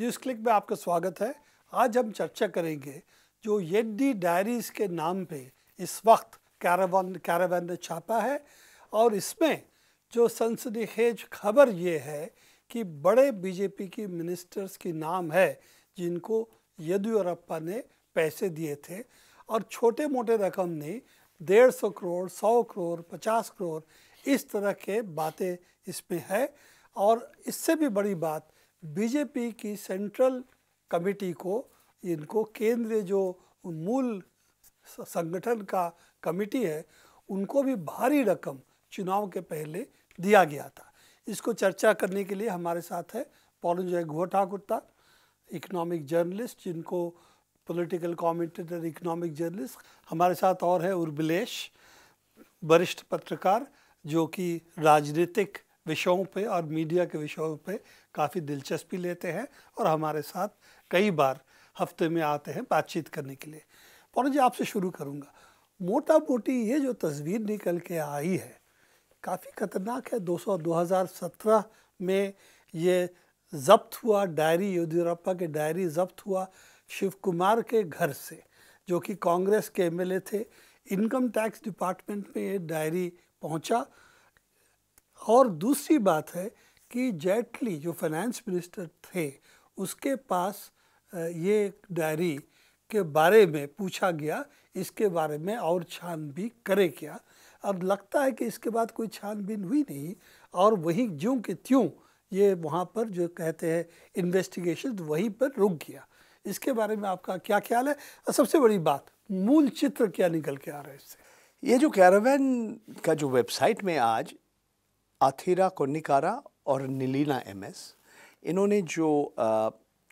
News click में आपका स्वागत है आज हम चर्चा करेंगे जो येडी डायरीज के नाम पे इस वक्त कैरावान कैरावान ने छापा है और इसमें जो सनसनीखेज खबर ये है कि बड़े बीजेपी की मिनिस्टर्स की नाम है जिनको येदियुरप्पा ने पैसे दिए थे और छोटे मोटे रकम ने डेढ़ सौ करोड़ सौ करोड़ पचास करोड़ इस तरह के बातें इसमें है और इससे भी बड़ी बात बीजेपी की सेंट्रल कमेटी को इनको केंद्रीय जो मूल संगठन का कमेटी है उनको भी भारी रकम चुनाव के पहले दिया गया था इसको चर्चा करने के लिए हमारे साथ है Paranjoy Guha Thakurta economic journalist जिनको पॉलिटिकल कॉमेंटेटर इकोनॉमिक जर्नलिस्ट हमारे साथ और है उर्बिलेश वरिष्ठ पत्रकार जो कि राजनीतिक विषयों पे और मीडिया के विषयों पे काफ़ी दिलचस्पी लेते हैं और हमारे साथ कई बार हफ्ते में आते हैं बातचीत करने के लिए पौन जी आपसे शुरू करूँगा मोटा मोटी ये जो तस्वीर निकल के आई है काफ़ी खतरनाक है 200 2017 में ये जब्त हुआ डायरी येदियुरप्पा के डायरी जब्त हुआ शिव कुमार के घर से जो कि कांग्रेस के एमएलए थे इनकम टैक्स डिपार्टमेंट में ये डायरी पहुंचा और दूसरी बात है कि जेटली जो फाइनेंस मिनिस्टर थे उसके पास ये डायरी के बारे में पूछा गया इसके बारे में और छान भी करे क्या अब लगता है कि इसके बाद कोई छानबीन हुई नहीं और वहीं ज्यों के त्यों ये वहाँ पर जो कहते हैं इन्वेस्टिगेशन वहीं पर रुक गया इसके बारे में आपका क्या ख्याल है और सबसे बड़ी बात मूल चित्र क्या निकल के आ रहा है इससे ये जो कैरावैन का जो वेबसाइट में आज आथेरा कोनिकारा और नीलिना एस इन्होंने जो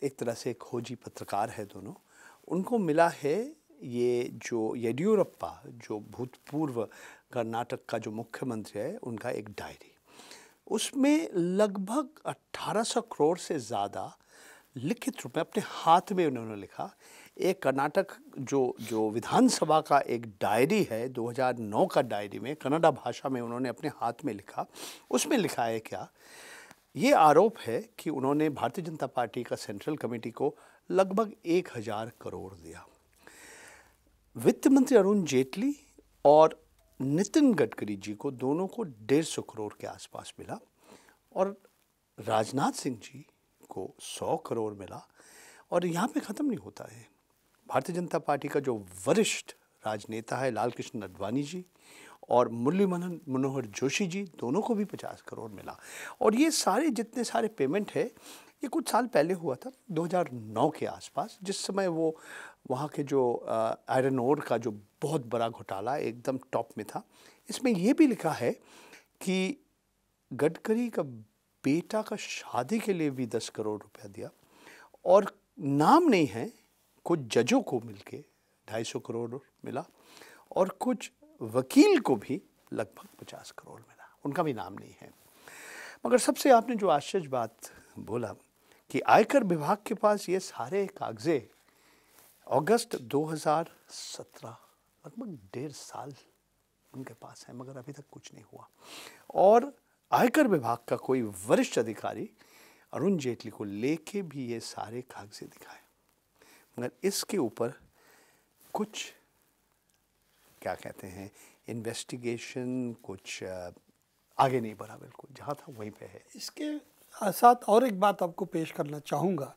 एक तरह से खोजी पत्रकार है दोनों उनको मिला है ये जो येडियुरप्पा जो भूतपूर्व कर्नाटक का जो मुख्यमंत्री है उनका एक डायरी उसमें लगभग 1800 करोड़ से ज़्यादा लिखित रूप में अपने हाथ में उन्होंने लिखा एक कर्नाटक जो जो विधानसभा का एक डायरी है 2009 का डायरी में कन्नड़ा भाषा में उन्होंने अपने हाथ में लिखा उसमें लिखा है क्या ये आरोप है कि उन्होंने भारतीय जनता पार्टी का सेंट्रल कमेटी को लगभग एक हज़ार करोड़ दिया वित्त मंत्री अरुण जेटली और नितिन गडकरी जी को दोनों को डेढ़ सौ करोड़ के आसपास मिला और राजनाथ सिंह जी को सौ करोड़ मिला और यहाँ पे ख़त्म नहीं होता है भारतीय जनता पार्टी का जो वरिष्ठ राजनेता है लालकृष्ण अडवाणी जी और मुरली मनोहर मनोहर जोशी जी दोनों को भी पचास करोड़ मिला और ये सारे जितने सारे पेमेंट है ये कुछ साल पहले हुआ था 2009 के आसपास जिस समय वो वहाँ के जो आयरन ओर का जो बहुत बड़ा घोटाला एकदम टॉप में था इसमें ये भी लिखा है कि गडकरी का बेटा का शादी के लिए भी दस करोड़ रुपया दिया और नाम नहीं है कुछ जजों को मिलके ढाई सौ करोड़ मिला और कुछ वकील को भी लगभग पचास करोड़ मिला उनका भी नाम नहीं है मगर सबसे आपने जो आश्चर्य बात बोला कि आयकर विभाग के पास ये सारे कागजे अगस्त 2017 लगभग डेढ़ साल उनके पास है मगर अभी तक कुछ नहीं हुआ और आयकर विभाग का कोई वरिष्ठ अधिकारी अरुण जेटली को लेके भी ये सारे कागजे दिखाए मगर इसके ऊपर कुछ क्या कहते हैं इन्वेस्टिगेशन कुछ आगे नहीं बढ़ा बिल्कुल जहाँ था वहीं पे है इसके साथ और एक बात आपको पेश करना चाहूँगा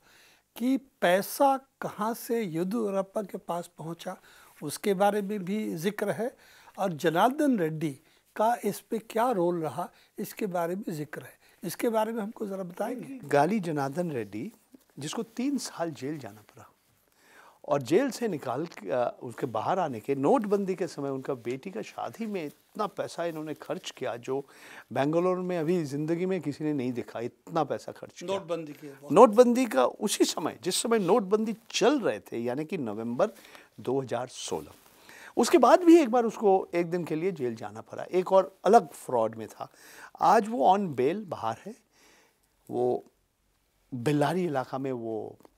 कि पैसा कहाँ से येदुरप्पा के पास पहुँचा उसके बारे में भी जिक्र है और जनार्दन रेड्डी का इस पर क्या रोल रहा इसके बारे में जिक्र है इसके बारे में हमको ज़रा बताएंगे गाली जनार्दन रेड्डी जिसको तीन साल जेल जाना पड़ा और जेल से निकाल उसके बाहर आने के नोटबंदी के समय उनका बेटी का शादी में इतना पैसा इन्होंने खर्च किया जो बेंगलोर में अभी ज़िंदगी में किसी ने नहीं देखा इतना पैसा खर्च किया नोटबंदी किया नोटबंदी का उसी समय जिस समय नोटबंदी चल रहे थे यानी कि नवंबर 2016 उसके बाद भी एक बार उसको एक दिन के लिए जेल जाना पड़ा एक और अलग फ्रॉड में था आज वो ऑन बेल बाहर है वो बिल्लारी इलाका में वो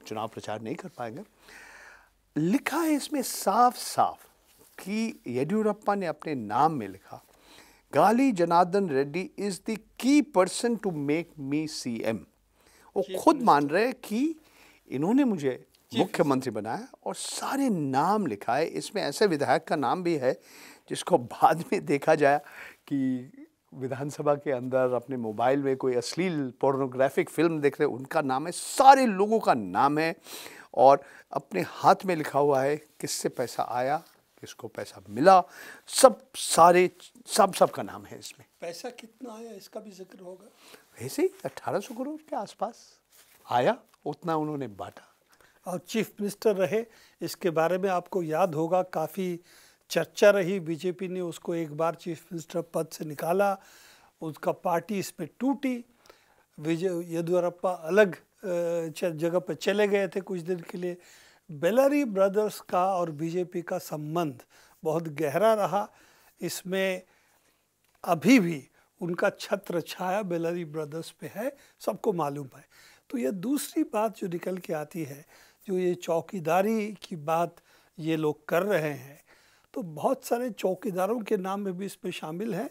चुनाव प्रचार नहीं कर पाएंगे लिखा है इसमें साफ साफ कि येडियुरप्पा ने अपने नाम में लिखा Gali Janardhan Reddy is the key person to make me CM वो खुद मान रहे कि इन्होंने मुझे मुख्यमंत्री बनाया और सारे नाम लिखा है इसमें ऐसे विधायक का नाम भी है जिसको बाद में देखा जाए कि विधानसभा के अंदर अपने मोबाइल में कोई अश्लील पोर्नोग्राफिक फिल्म देख रहे उनका नाम है सारे लोगों का नाम है और अपने हाथ में लिखा हुआ है किससे पैसा आया किसको पैसा मिला सब सारे सब सब का नाम है इसमें पैसा कितना आया इसका भी जिक्र होगा वैसे ही अट्ठारह सौ करोड़ के आसपास आया उतना उन्होंने बांटा और चीफ मिनिस्टर रहे इसके बारे में आपको याद होगा काफ़ी चर्चा रही बीजेपी ने उसको एक बार चीफ मिनिस्टर पद से निकाला उसका पार्टी इसमें टूटी विजय येदुरप्पा अलग जगह पर चले गए थे कुछ दिन के लिए बेलरी ब्रदर्स का और बीजेपी का संबंध बहुत गहरा रहा इसमें अभी भी उनका छत्र छाया बेलरी ब्रदर्स पे है सबको मालूम है तो यह दूसरी बात जो निकल के आती है जो ये चौकीदारी की बात ये लोग कर रहे हैं तो बहुत सारे चौकीदारों के नाम में भी इसमें शामिल हैं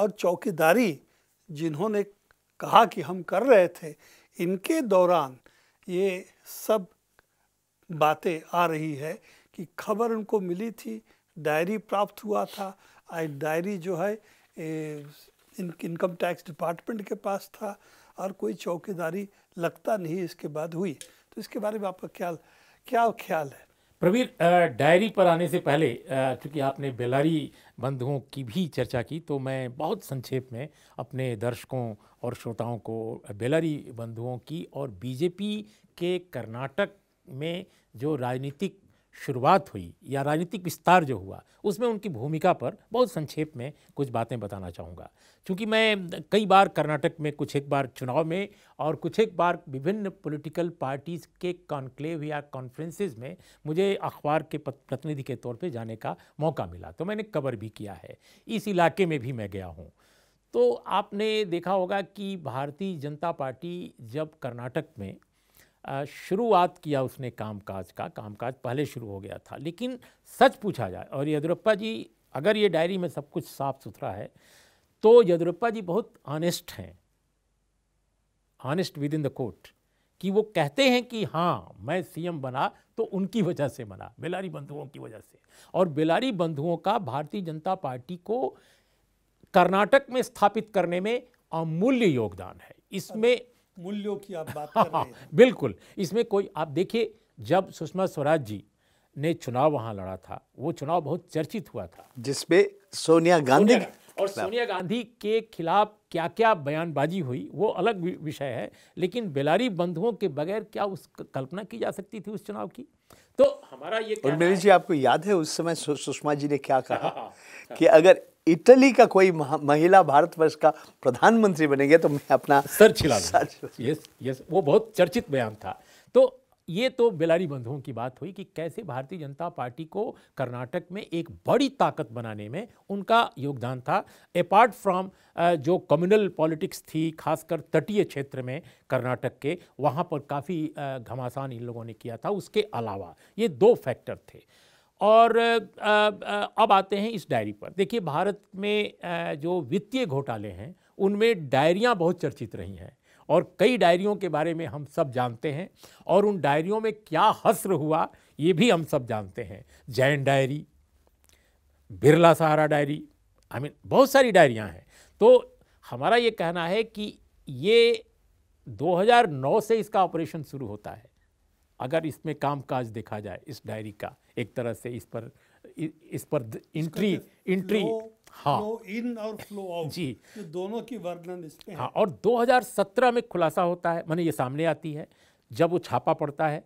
और चौकीदारी जिन्होंने कहा कि हम कर रहे थे इनके दौरान ये सब बातें आ रही है कि खबर उनको मिली थी डायरी प्राप्त हुआ था डायरी जो है इन इनकम टैक्स डिपार्टमेंट के पास था और कोई चौकीदारी लगता नहीं इसके बाद हुई तो इसके बारे में आपका ख्याल क्या ख्याल है प्रवीर डायरी पर आने से पहले क्योंकि आपने बेलारी बंधुओं की भी चर्चा की तो मैं बहुत संक्षेप में अपने दर्शकों और श्रोताओं को बेलारी बंधुओं की और बीजेपी के कर्नाटक में जो राजनीतिक शुरुआत हुई या राजनीतिक विस्तार जो हुआ उसमें उनकी भूमिका पर बहुत संक्षेप में कुछ बातें बताना चाहूँगा क्योंकि मैं कई बार कर्नाटक में कुछ एक बार चुनाव में और कुछ एक बार विभिन्न पॉलिटिकल पार्टीज़ के कॉन्क्लेव या कॉन्फ्रेंसेज में मुझे अखबार के प्रतिनिधि के तौर पे जाने का मौका मिला तो मैंने कवर भी किया है इस इलाके में भी मैं गया हूँ तो आपने देखा होगा कि भारतीय जनता पार्टी जब कर्नाटक में शुरुआत किया उसने कामकाज का कामकाज पहले शुरू हो गया था लेकिन सच पूछा जाए और येदुरप्पा जी अगर ये डायरी में सब कुछ साफ सुथरा है तो येदुरप्पा जी बहुत ऑनेस्ट हैं honest with in the court कि वो कहते हैं कि हाँ मैं सीएम बना तो उनकी वजह से बना बेलारी बंधुओं की वजह से और बेलारी बंधुओं का भारतीय जनता पार्टी को कर्नाटक में स्थापित करने में अमूल्य योगदान है इसमें मूल्यों की आप बात कर रहे हाँ, हैं बिल्कुल इसमें कोई आप देखिए जब सुषमा स्वराज जी ने चुनाव वहां लड़ा था वो चुनाव बहुत चर्चित हुआ था जिसपे सोनिया गांधी और सोनिया गांधी के खिलाफ क्या क्या बयानबाजी हुई वो अलग विषय है लेकिन बेलारी बंधुओं के बगैर क्या उस कल्पना की जा सकती थी उस चुनाव की तो हमारा ये और मेरी जी आपको याद है उस समय सुषमा जी ने क्या कहा हाँ, हाँ, कि अगर इटली का कोई महिला भारतवर्ष का प्रधानमंत्री बनेंगे तो मैं अपना सर छिला यस यस वो बहुत चर्चित बयान था तो ये तो बिलारी बंधुओं की बात हुई कि कैसे भारतीय जनता पार्टी को कर्नाटक में एक बड़ी ताकत बनाने में उनका योगदान था अपार्ट फ्रॉम जो कम्युनल पॉलिटिक्स थी खासकर तटीय क्षेत्र में कर्नाटक के वहाँ पर काफ़ी घमासान इन लोगों ने किया था उसके अलावा ये दो फैक्टर थे और अब आते हैं इस डायरी पर देखिए भारत में जो वित्तीय घोटाले हैं उनमें डायरियाँ बहुत चर्चित रही हैं और कई डायरियों के बारे में हम सब जानते हैं और उन डायरियों में क्या हस्र हुआ ये भी हम सब जानते हैं Jain diary Birla Sahara diary I mean बहुत सारी डायरियाँ हैं तो हमारा ये कहना है कि ये 2009 से इसका ऑपरेशन शुरू होता है अगर इसमें काम काज देखा जाए इस डायरी का एक तरह से इस पर इस पर इंट्री इंट्री हाँ फ्लो इन और फ्लो आउट जी तो दोनों की वर्णन इसमें हाँ और 2017 में खुलासा होता है मैंने ये सामने आती है जब वो छापा पड़ता है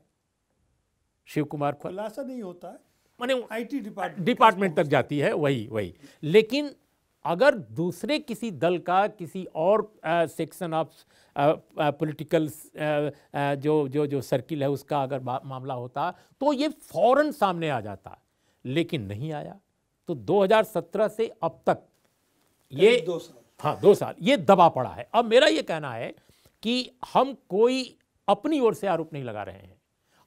शिव कुमार खुलासा नहीं होता है मैंने आईटी डिपार्टमेंट डिपार्टमेंट तक जाती है वही वही लेकिन अगर दूसरे किसी दल का किसी और सेक्शन ऑफ पॉलिटिकल जो जो जो सर्किल है उसका अगर मामला होता तो ये फौरन सामने आ जाता लेकिन नहीं आया तो 2017 से अब तक ये दो साल हाँ दो साल ये दबा पड़ा है अब मेरा ये कहना है कि हम कोई अपनी ओर से आरोप नहीं लगा रहे हैं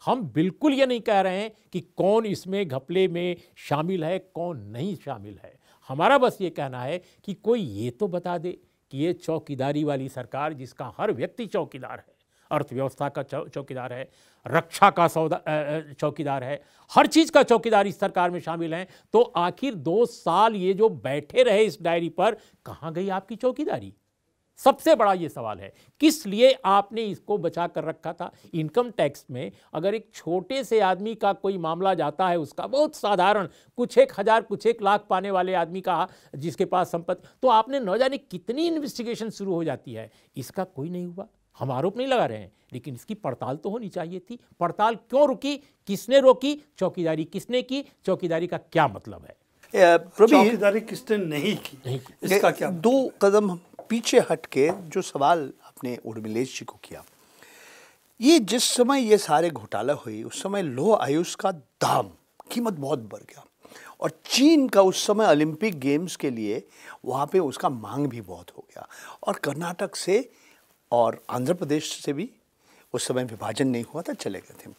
हम बिल्कुल ये नहीं कह रहे हैं कि कौन इसमें घपले में शामिल है कौन नहीं शामिल है हमारा बस ये कहना है कि कोई ये तो बता दे कि ये चौकीदारी वाली सरकार जिसका हर व्यक्ति चौकीदार है अर्थव्यवस्था का चौकीदार है रक्षा का सौदा चौकीदार है हर चीज़ का चौकीदार इस सरकार में शामिल है तो आखिर दो साल ये जो बैठे रहे इस डायरी पर कहाँ गई आपकी चौकीदारी सबसे बड़ा ये सवाल है किस लिए आपने इसको बचा कर रखा था इनकम टैक्स में अगर एक छोटे से आदमी का कोई मामला जाता है उसका बहुत साधारण कुछ एक हज़ार कुछ एक लाख पाने वाले आदमी का जिसके पास संपत्ति तो आपने न जाने कितनी इन्वेस्टिगेशन शुरू हो जाती है इसका कोई नहीं हुआ हम आरोप नहीं लगा रहे हैं लेकिन इसकी पड़ताल तो होनी चाहिए थी पड़ताल क्यों रुकी किसने रोकी चौकीदारी किसने की चौकीदारी का क्या मतलब है चौकीदारी किसने नहीं की, नहीं की। इसका क्या मतलब? दो कदम हम पीछे हट के जो सवाल आपने उर्मिलेश जी को किया ये जिस समय ये सारे घोटाला हुई उस समय लोह आयुष का दाम कीमत बहुत बढ़ गया और चीन का उस समय ओलंपिक गेम्स के लिए वहाँ पे उसका मांग भी बहुत हो गया और कर्नाटक से और आंध्र प्रदेश से भी उस समय विभाजन नहीं हुआ था चले गए थे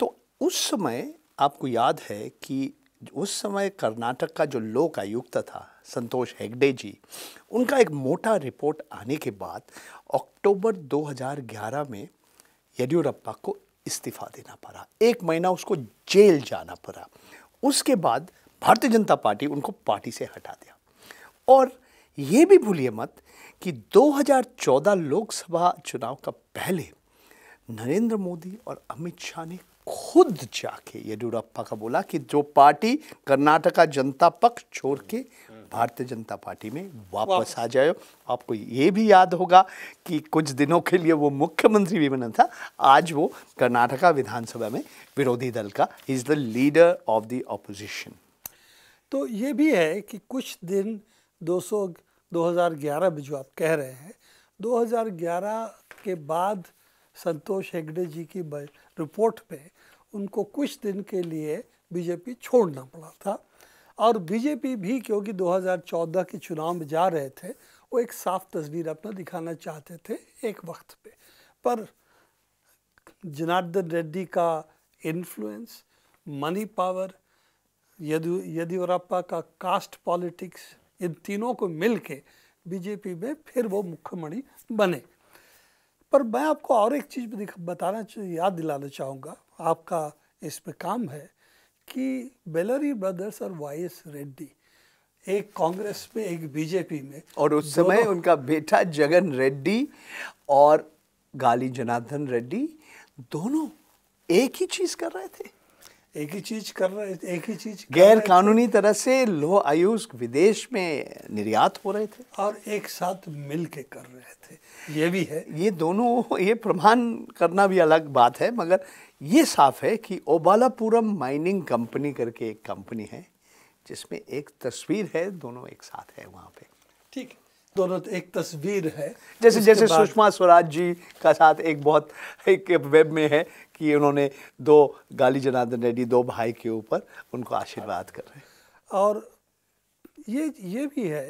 तो उस समय आपको याद है कि उस समय कर्नाटक का जो लोक आयुक्त था संतोष हेगडे जी उनका एक मोटा रिपोर्ट आने के बाद अक्टूबर 2011 में येडियुरप्पा को इस्तीफा देना पड़ा एक महीना उसको जेल जाना पड़ा उसके बाद भारतीय जनता पार्टी उनको पार्टी से हटा दिया और ये भी भूलिए मत कि 2014 लोकसभा चुनाव का पहले नरेंद्र मोदी और अमित शाह ने खुद जाके येडियुरप्पा का बोला कि जो पार्टी कर्नाटका जनता पक्ष छोड़ के भारतीय जनता पार्टी में वापस आ जाए आपको ये भी याद होगा कि कुछ दिनों के लिए वो मुख्यमंत्री भी बना था आज वो कर्नाटका विधानसभा में विरोधी दल का is the leader of the opposition तो ये भी है कि कुछ दिन 200 2011 में जो आप कह रहे हैं 2011 के बाद संतोष हेगड़े जी की रिपोर्ट में उनको कुछ दिन के लिए बीजेपी छोड़ना पड़ा था और बीजेपी भी क्योंकि 2014 के चुनाव में जा रहे थे वो एक साफ तस्वीर अपना दिखाना चाहते थे एक वक्त पे पर जनार्दन रेड्डी का इन्फ्लुएंस मनी पावर यदि येदियुरप्पा का कास्ट पॉलिटिक्स इन तीनों को मिलके बीजेपी में फिर वो मुख्यमंत्री बने पर मैं आपको और एक चीज़ भी बताना याद दिलाना चाहूँगा आपका इस पर काम है कि बेलरी ब्रदर्स और वाई एस रेड्डी एक कांग्रेस में एक बीजेपी में और उस समय उनका बेटा जगन रेड्डी और गाली जनार्दन रेड्डी दोनों एक ही चीज़ कर रहे थे एक ही चीज कर रहे एक ही चीज गैर कानूनी तरह से लोह आयुष विदेश में निर्यात हो रहे थे और एक साथ मिल के कर रहे थे ये भी है ये दोनों ये प्रमाण करना भी अलग बात है मगर ये साफ है कि ओबालापुरम माइनिंग कंपनी करके एक कंपनी है जिसमें एक तस्वीर है दोनों एक साथ है वहाँ पे दोनों तो एक तस्वीर है जैसे जैसे सुषमा स्वराज जी का साथ एक बहुत एक वेब में है कि उन्होंने दो गाली जनार्दन रेड्डी दो भाई के ऊपर उनको आशीर्वाद कर रहे हैं और ये ये भी है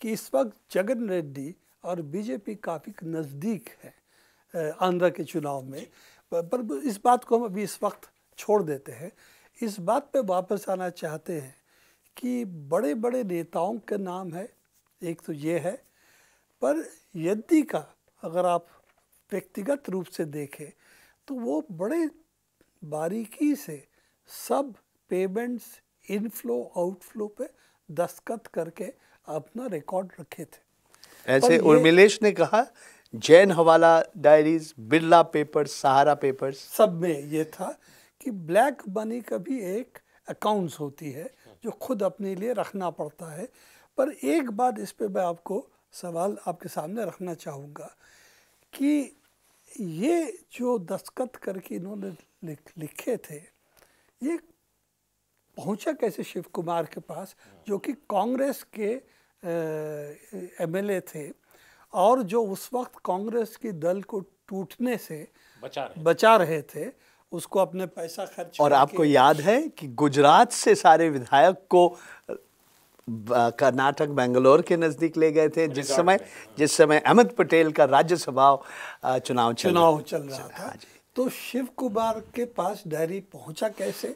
कि इस वक्त जगन रेड्डी और बीजेपी काफ़ी नज़दीक है आंध्र के चुनाव में पर इस बात को हम अभी इस वक्त छोड़ देते हैं इस बात पे वापस आना चाहते हैं कि बड़े बड़े नेताओं के नाम है एक तो ये है पर यदि का अगर आप व्यक्तिगत रूप से देखें तो वो बड़े बारीकी से सब पेमेंट्स इनफ्लो आउटफ्लो पे दस्तखत करके अपना रिकॉर्ड रखे थे ऐसे उर्मिलेश ने कहा Jain hawala diaries Birla papers Sahara papers सब में ये था कि ब्लैक मनी का भी एक अकाउंट्स होती है जो खुद अपने लिए रखना पड़ता है पर एक बात इस पे मैं आपको सवाल आपके सामने रखना चाहूँगा कि ये जो दस्तखत करके इन्होंने लिख, लिखे थे ये पहुँचा कैसे शिव कुमार के पास जो कि कांग्रेस के एमएलए थे और जो उस वक्त कांग्रेस की दल को टूटने से बचा रहे, बचा रहे थे उसको अपने पैसा खर्च और आपको याद है कि गुजरात से सारे विधायक को कर्नाटक बेंगलोर के नज़दीक ले गए थे जिस समय जिस समय अहमद पटेल का राज्यसभा चुनाव चल चुनाव चल रहा था हाँ तो शिव कुमार के पास डायरी पहुंचा कैसे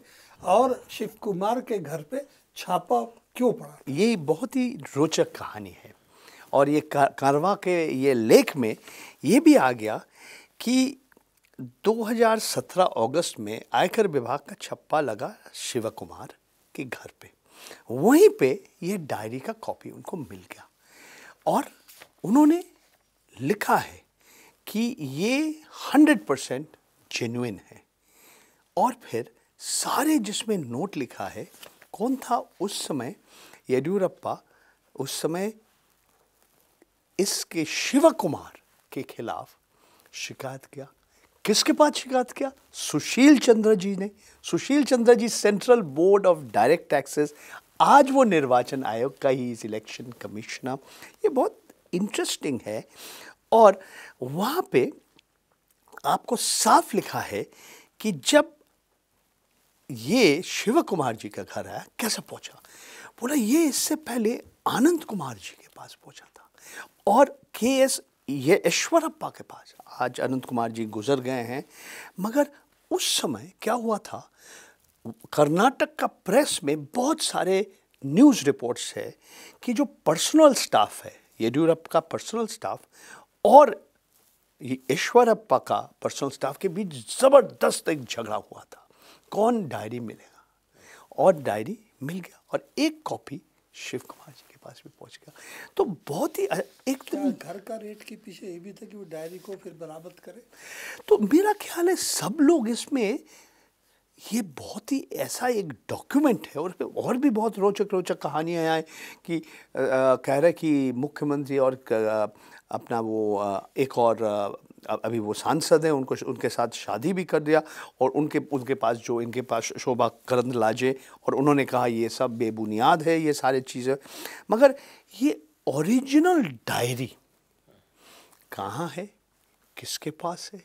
और शिव कुमार के घर पे छापा क्यों पड़ा ये बहुत ही रोचक कहानी है और ये कारवा के ये लेख में ये भी आ गया कि 2017 अगस्त में आयकर विभाग का छप्पा लगा शिव कुमार के घर पे वहीं पे ये डायरी का कॉपी उनको मिल गया और उन्होंने लिखा है कि ये हंड्रेड परसेंट जेन्यून है और फिर सारे जिसमें नोट लिखा है कौन था उस समय येडियूरप्पा उस समय इसके शिव कुमार के खिलाफ शिकायत किया किसके पास शिकायत किया सुशील चंद्र जी ने Sushil Chandra ji central board of direct taxes आज वो निर्वाचन आयोग का ही इस इलेक्शन कमिश्नर ये बहुत इंटरेस्टिंग है और वहाँ पे आपको साफ लिखा है कि जब ये शिव कुमार जी का घर आया कैसे पहुँचा बोला ये इससे पहले आनंद कुमार जी के पास पहुँचा था और के एस ये ईश्वरप्पा के पास आज अनंत कुमार जी गुजर गए हैं मगर उस समय क्या हुआ था कर्नाटक का प्रेस में बहुत सारे न्यूज़ रिपोर्ट्स है कि जो पर्सनल स्टाफ है येडियूरप्पा का पर्सनल स्टाफ और ईश्वरप्पा का पर्सनल स्टाफ के बीच ज़बरदस्त एक झगड़ा हुआ था कौन डायरी मिलेगा और डायरी मिल गया और एक कॉपी शिव कुमार जी पास भी पहुंच गया तो बहुत ही एक तो घर का रेट के पीछे ये भी था कि वो डायरी को फिर बरामद करे तो मेरा ख्याल है सब लोग इसमें ये बहुत ही ऐसा एक डॉक्यूमेंट है और और भी बहुत रोचक रोचक कहानियाँ आए कि आ, कह रहे कि मुख्यमंत्री और क, अपना वो आ, एक और आ, अभी वो सांसद हैं उनको उनके साथ शादी भी कर दिया और उनके उनके पास जो इनके पास शोभा करंद लाजे और उन्होंने कहा ये सब बेबुनियाद है ये सारे चीज़ें मगर ये ओरिजिनल डायरी कहाँ है किसके पास है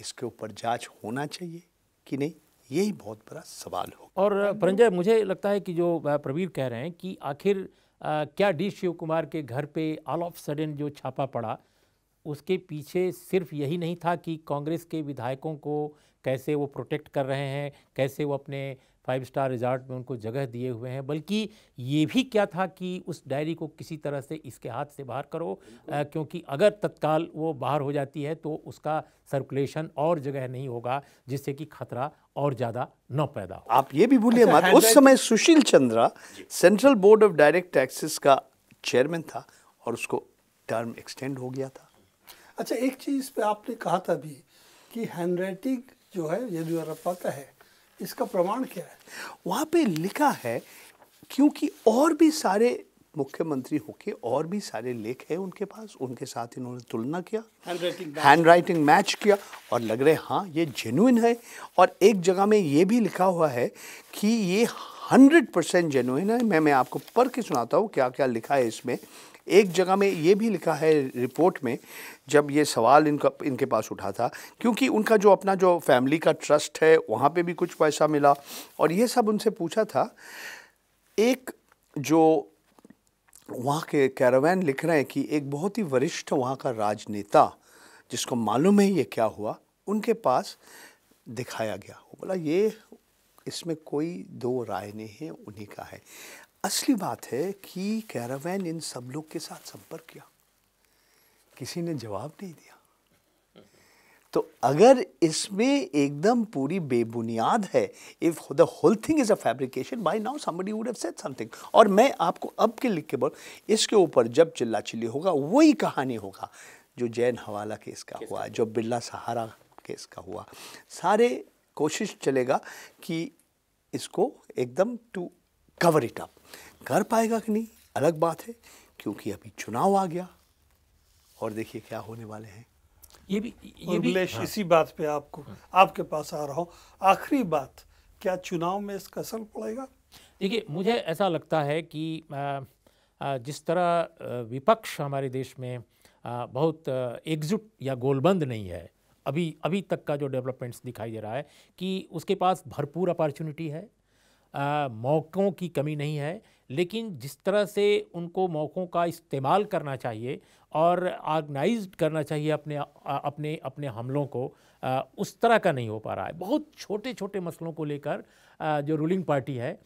इसके ऊपर जांच होना चाहिए कि नहीं यही बहुत बड़ा सवाल हो और परंजय मुझे लगता है कि जो प्रवीर कह रहे हैं कि आखिर क्या डी शिव कुमार के घर पे ऑल ऑफ सडन जो छापा पड़ा उसके पीछे सिर्फ यही नहीं था कि कांग्रेस के विधायकों को कैसे वो प्रोटेक्ट कर रहे हैं कैसे वो अपने फाइव स्टार रिजॉर्ट में उनको जगह दिए हुए हैं बल्कि ये भी क्या था कि उस डायरी को किसी तरह से इसके हाथ से बाहर करो आ, क्योंकि अगर तत्काल वो बाहर हो जाती है तो उसका सर्कुलेशन और जगह नहीं होगा जिससे कि खतरा और ज़्यादा न पैदा हो आप ये भी भूलिए अच्छा, मत उस समय Sushil Chandra central board of direct taxes का चेयरमैन था और उसको टर्म एक्सटेंड हो गया था अच्छा एक चीज़ पे आपने कहा था भी कि हैंड राइटिंग जो है येदियुरप्पा का है इसका प्रमाण क्या है वहाँ पे लिखा है क्योंकि और भी सारे मुख्यमंत्री होके और भी सारे लेख है उनके पास उनके साथ इन्होंने तुलना किया हैंड राइटिंग मैच किया और लग रहे हाँ ये जेनुइन है और एक जगह में ये भी लिखा हुआ है कि ये हंड्रेड परसेंट जेनुइन है मैं मैं आपको पढ़ के सुनाता हूँ क्या क्या लिखा है इसमें एक जगह में ये भी लिखा है रिपोर्ट में जब ये सवाल इनका इनके पास उठा था क्योंकि उनका जो अपना जो फैमिली का ट्रस्ट है वहाँ पे भी कुछ पैसा मिला और ये सब उनसे पूछा था एक जो वहाँ के कैरावैन लिख रहे हैं कि एक बहुत ही वरिष्ठ वहाँ का राजनेता जिसको मालूम है ये क्या हुआ उनके पास दिखाया गया वो बोला ये इसमें कोई दो राय नहीं है उन्हीं का है असली बात है कि कैरावैन इन सब लोग के साथ संपर्क किया किसी ने जवाब नहीं दिया तो अगर इसमें एकदम पूरी बेबुनियाद है if the whole thing is a fabrication by now somebody would have said something और मैं आपको अब के लिख के बोल इसके ऊपर जब चिल्ला चिल्ली होगा वही कहानी होगा जो जैन हवाला केस का हुआ जो बिरला सहारा केस का हुआ सारे कोशिश चलेगा कि इसको एकदम टू कवर इट अप कर पाएगा कि नहीं अलग बात है क्योंकि अभी चुनाव आ गया और देखिए क्या होने वाले हैं ये भी ये भी हाँ। इसी बात पे आपको हाँ। आपके पास आ रहा हूँ आखिरी बात क्या चुनाव में इसका असर पड़ेगा देखिए मुझे ऐसा लगता है कि जिस तरह विपक्ष हमारे देश में बहुत एकजुट या गोलबंद नहीं है अभी अभी तक का जो डेवलपमेंट्स दिखाई दे रहा है कि उसके पास भरपूर अपॉर्चुनिटी है मौक़ों की कमी नहीं है लेकिन जिस तरह से उनको मौक़ों का इस्तेमाल करना चाहिए और आर्गनाइज करना चाहिए अपने अपने अपने हमलों को उस तरह का नहीं हो पा रहा है बहुत छोटे छोटे मसलों को लेकर जो रूलिंग पार्टी है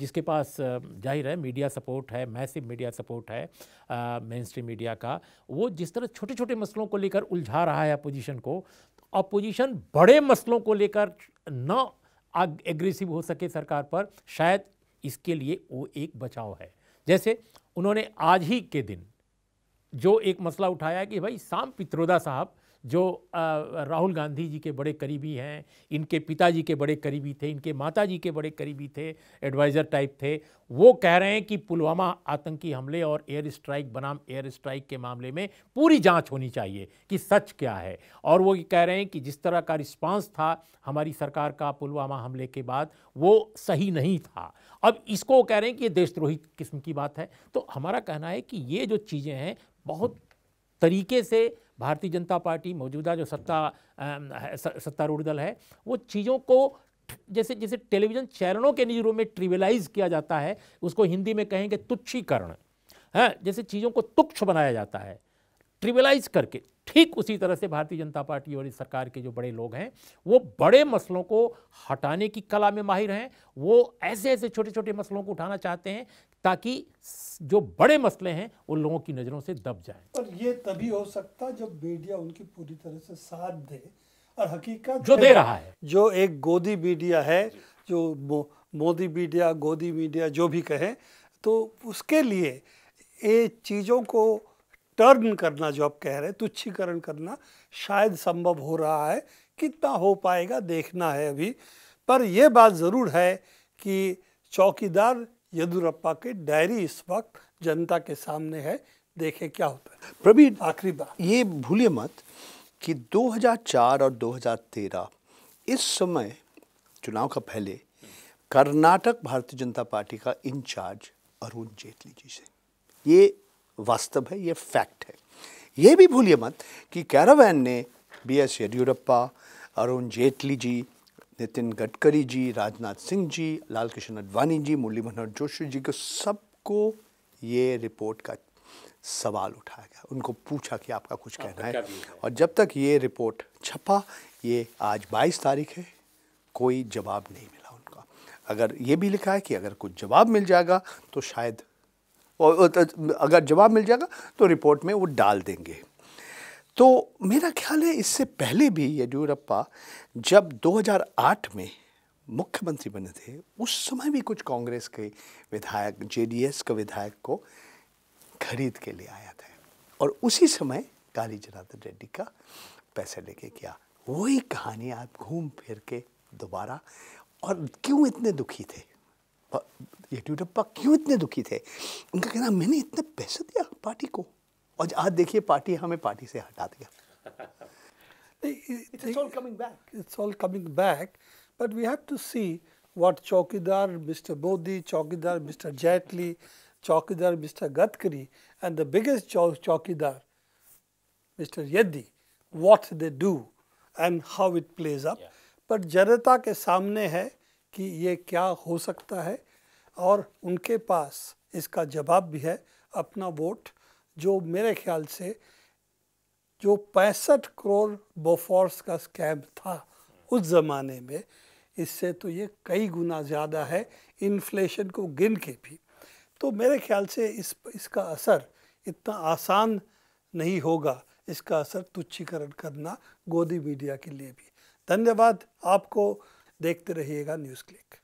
जिसके पास जाहिर है मीडिया सपोर्ट है मैसिव मीडिया सपोर्ट है मेन स्ट्रीम मीडिया का वो जिस तरह छोटे छोटे मसलों को लेकर उलझा रहा है अपोजिशन को तो अपोजिशन बड़े मसलों को लेकर न एग्रेसिव हो सके सरकार पर शायद इसके लिए वो एक बचाव है जैसे उन्होंने आज ही के दिन जो एक मसला उठाया कि भाई शाम पित्रोदा साहब जो राहुल गांधी जी के बड़े करीबी हैं इनके पिताजी के बड़े करीबी थे इनके माताजी के बड़े करीबी थे एडवाइज़र टाइप थे वो कह रहे हैं कि पुलवामा आतंकी हमले और एयर स्ट्राइक बनाम एयर स्ट्राइक के मामले में पूरी जांच होनी चाहिए कि सच क्या है और वो कह रहे हैं कि जिस तरह का रिस्पांस था हमारी सरकार का पुलवामा हमले के बाद वो सही नहीं था अब इसको कह रहे हैं कि ये देशद्रोही किस्म की बात है तो हमारा कहना है कि ये जो चीज़ें हैं बहुत तरीके से भारतीय जनता पार्टी मौजूदा जो सत्ता सत्तारूढ़ दल है वो चीज़ों को जैसे जैसे टेलीविज़न चैनलों के न्यूज़ में ट्रिवलाइज किया जाता है उसको हिंदी में कहेंगे तुच्छीकरण है हाँ, जैसे चीज़ों को तुच्छ बनाया जाता है ट्रिवलाइज करके ठीक उसी तरह से भारतीय जनता पार्टी और इस सरकार के जो बड़े लोग हैं वो बड़े मसलों को हटाने की कला में माहिर हैं वो ऐसे ऐसे छोटे छोटे मसलों को उठाना चाहते हैं ताकि जो बड़े मसले हैं उन लोगों की नज़रों से दब जाए और ये तभी हो सकता जब मीडिया उनकी पूरी तरह से साथ दे और हकीकत जो दे रहा है जो एक गोदी मीडिया है जो मोदी मीडिया गोदी मीडिया जो भी कहें तो उसके लिए ये चीज़ों को टर्न करना जो आप कह रहे हैं तुच्छीकरण करना शायद संभव हो रहा है कितना हो पाएगा देखना है अभी पर यह बात ज़रूर है कि चौकीदार येदुरप्पा के डायरी इस वक्त जनता के सामने है देखें क्या होता है प्रवीण आखिरी बात ये भूलिए मत कि 2004 और 2013 इस समय चुनाव का पहले कर्नाटक भारतीय जनता पार्टी का इंचार्ज अरुण जेटली जी से ये वास्तव है ये फैक्ट है ये भी भूलिए मत कि कैरावैन ने बी एस येडियुरप्पा अरुण जेटली जी नितिन गडकरी जी राजनाथ सिंह जी लाल कृष्ण अडवाणी जी मुरली मनोहर जोशी जी को सबको ये रिपोर्ट का सवाल उठाया गया उनको पूछा कि आपका कुछ कहना है और जब तक ये रिपोर्ट छपा ये आज 22 तारीख है कोई जवाब नहीं मिला उनका अगर ये भी लिखा है कि अगर कुछ जवाब मिल जाएगा तो शायद और अगर जवाब मिल जाएगा तो रिपोर्ट में वो डाल देंगे तो मेरा ख्याल है इससे पहले भी येडियुरप्पा जब 2008 में मुख्यमंत्री बने थे उस समय भी कुछ कांग्रेस के विधायक जेडीएस के विधायक को खरीद के लिए आया था और उसी समय काली जनार्दन रेड्डी का पैसे लेके गया वही कहानी आप घूम फिर के दोबारा और क्यों इतने दुखी थे येडियुरप्पा क्यों इतने दुखी थे उनका कहना मैंने इतने पैसे दिया पार्टी को और आज देखिए पार्टी हमें पार्टी से हटा दिया it's but we have to see what chowkidar mister Modi chowkidar mister Jaitley chowkidar mister Gadkari and the biggest chowkidar mister Yeddy what they do and how it plays up पर जनता के सामने है कि ये क्या हो सकता है और उनके पास इसका जवाब भी है अपना वोट जो मेरे ख्याल से जो पैंसठ करोड़ बोफोर्स का स्कैम था उस ज़माने में इससे तो ये कई गुना ज़्यादा है इन्फ्लेशन को गिन के भी तो मेरे ख्याल से इस इसका असर इतना आसान नहीं होगा इसका असर तुच्छीकरण करना गोदी मीडिया के लिए भी धन्यवाद आपको देखते रहिएगा न्यूज़ क्लिक